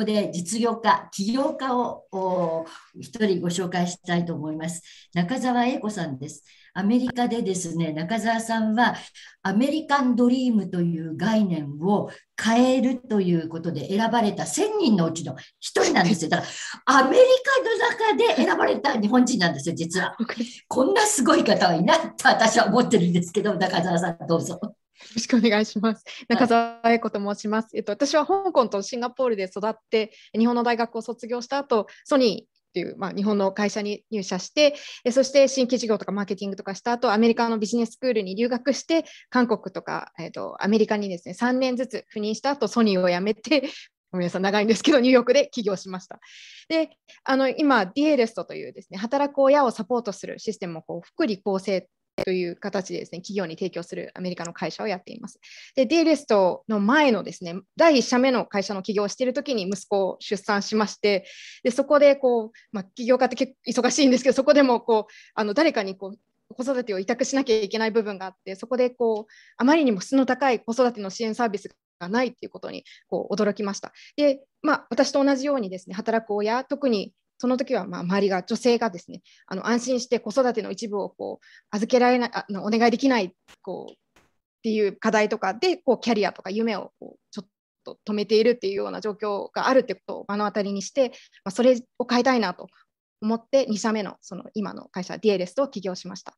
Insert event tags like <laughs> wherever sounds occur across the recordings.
こで実業家、起業家を一人ご紹介したいと思います。中澤英子さんです。アメリカでですね、中澤さんはアメリカンドリームという概念を変えるということで選ばれた1000人のうちの1人なんですよ。だからアメリカの中で選ばれた日本人なんですよ、実は。<laughs> こんなすごい方はいないと私は思ってるんですけど、中澤さんどうぞ。ろしくお願いします。中澤英子と申します、はい、えっと、私は香港とシンガポールで育って、日本の大学を卒業した後、ソニーっていう、まあ、日本の会社に入社してえそして新規事業とかマーケティングとかした後アメリカのビジネススクールに留学して韓国とか、えっと、アメリカにですね3年ずつ赴任した後ソニーを辞めて <laughs> ごめんなさい長いんですけどニューヨークで起業しました。であの今 d エレストというですね働く親をサポートするシステムをこう福利厚生という形でですね、企業に提供するアメリカの会社をやっています。で、デイレストの前のですね、第1社目の会社の起業をしているときに息子を出産しまして、でそこでこう、まあ、起業家って結構忙しいんですけど、そこでもこうあの誰かにこう子育てを委託しなきゃいけない部分があってそこでこうあまりにも質の高い子育ての支援サービスがないっていうことにこう驚きました。でまあ、私と同じようにですね働く親特にその時はまあ周りが女性がですねあの安心して子育ての一部をこう預けられないあのお願いできないこうっていう課題とかでこうキャリアとか夢をこうちょっと止めているっていうような状況があるってことを目の当たりにして、まあ、それを変えたいなと思って2社目のその今の会社ディエレスを起業しました。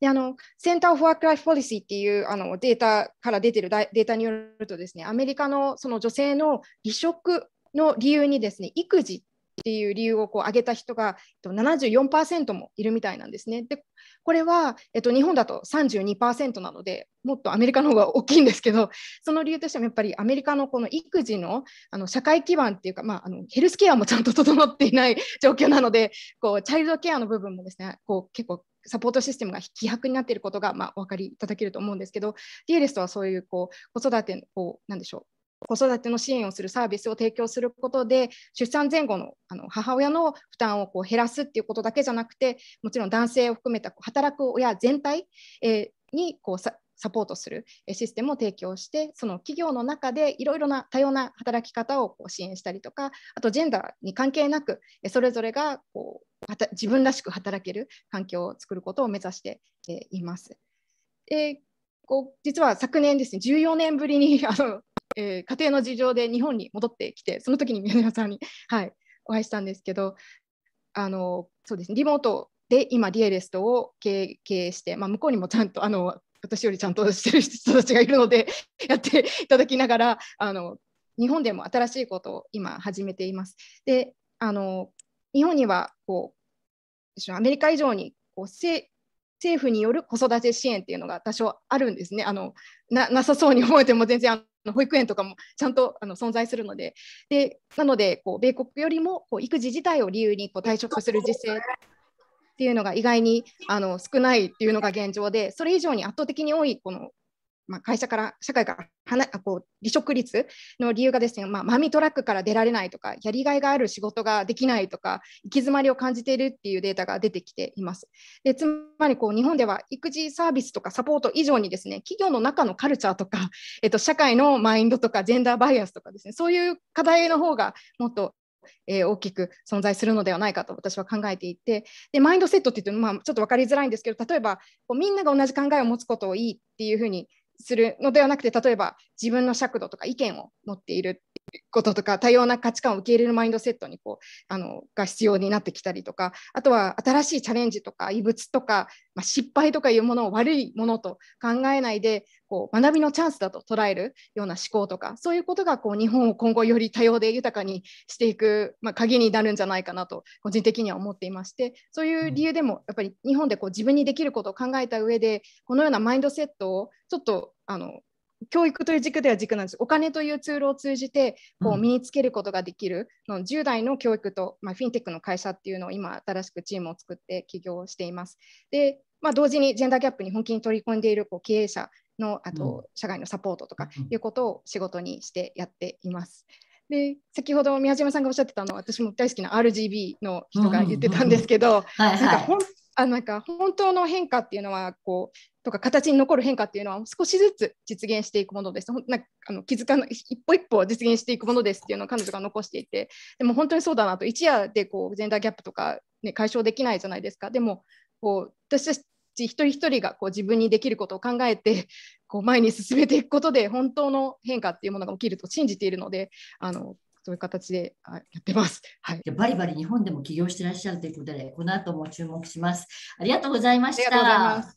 であのセンター・フォワーク・ライフ・ポリシーっていうあのデータから出てるデータによるとですねアメリカのその女性の離職の理由にですね育児っていう理由をこう上げた人が74%もいるみたいなんですね。でこれは、えっと、日本だと32%なのでもっとアメリカの方が大きいんですけどその理由としてもやっぱりアメリカのこの育児のあの社会基盤っていうか、まあ、あのヘルスケアもちゃんと整っていない <laughs> 状況なのでこうチャイルドケアの部分もですねこう結構サポートシステムが希薄になっていることが、まあ、お分かりいただけると思うんですけど、ディエレストはそういうこう子育てのこうなんでしょう子育ての支援をするサービスを提供することで出産前後のあの母親の負担をこう減らすっていうことだけじゃなくてもちろん男性を含めた働く親全体、にこうサポートするシステムを提供してその企業の中でいろいろな多様な働き方をこう支援したりとかあとジェンダーに関係なくそれぞれがこう自分らしく働ける環境を作ることを目指しています。えー、こう実は昨年ですね14年ぶりにあのえー、家庭の事情で日本に戻ってきてその時に宮根さんに、<laughs> はい、お会いしたんですけどあのそうですねリモートで今ディエレストを経営して、まあ、向こうにもちゃんとあの私よりちゃんとしてる人たちがいるので <laughs> やっていただきながらあの日本でも新しいことを今始めています。であの日本にはこうアメリカ以上にこう政政府による子育て支援っていうのが多少あるんですね。あのなさそうに思えても全然あの保育園とかもちゃんとあの存在するのででなのでこう米国よりもこう育児自体を理由にこう退職する時勢っていうのが意外にあの少ないっていうのが現状でそれ以上に圧倒的に多いこのまあ、会社から社会から離こう離職率の理由がですね、まあ、マミトラックから出られないとかやりがいがある仕事ができないとか行き詰まりを感じているっていうデータが出てきています。でつまりこう日本では育児サービスとかサポート以上にですね企業の中のカルチャーとか、<laughs> えっと、社会のマインドとかジェンダーバイアスとかですねそういう課題の方がもっとえー、大きく存在するのではないかと私は考えていてでマインドセットっていうと、まあ、ちょっと分かりづらいんですけど例えばこうみんなが同じ考えを持つことをいいっていうふうにするのではなくて例えば自分の尺度とか意見を持っていることとか多様な価値観を受け入れるマインドセットにこうあのが必要になってきたりとかあとは新しいチャレンジとか異物とか、まあ、失敗とかいうものを悪いものと考えないでこう学びのチャンスだと捉えるような思考とかそういうことがこう日本を今後より多様で豊かにしていく、まあ、鍵になるんじゃないかなと個人的には思っていましてそういう理由でもやっぱり日本でこう自分にできることを考えた上でこのようなマインドセットをちょっとあの教育という軸では軸なんです。お金というツールを通じてこう身につけることができる、の、うん、10代の教育と、まあ、フィンテックの会社っていうのを今新しくチームを作って起業しています。で、まあ、同時にジェンダーギャップに本気に取り込んでいるこう経営者のあと社外のサポートとかいうことを仕事にしてやっています。で先ほど宮島さんがおっしゃってたのは私も大好きな RGB の人が言ってたんですけど、なんか本あなんか本当の変化っていうのはこうとか形に残る変化っていうのは少しずつ実現していくものです。なんかあの気づかない一歩一歩実現していくものですっていうのを彼女が残していてでも本当にそうだなと一夜でこうジェンダーギャップとか、ね、解消できないじゃないですかでもこう私たち一人一人がこう自分にできることを考えてこう前に進めていくことで本当の変化っていうものが起きると信じているのであのそういう形でやってます。はい、バリバリ日本でも起業してらっしゃるということで、この後も注目します。ありがとうございました。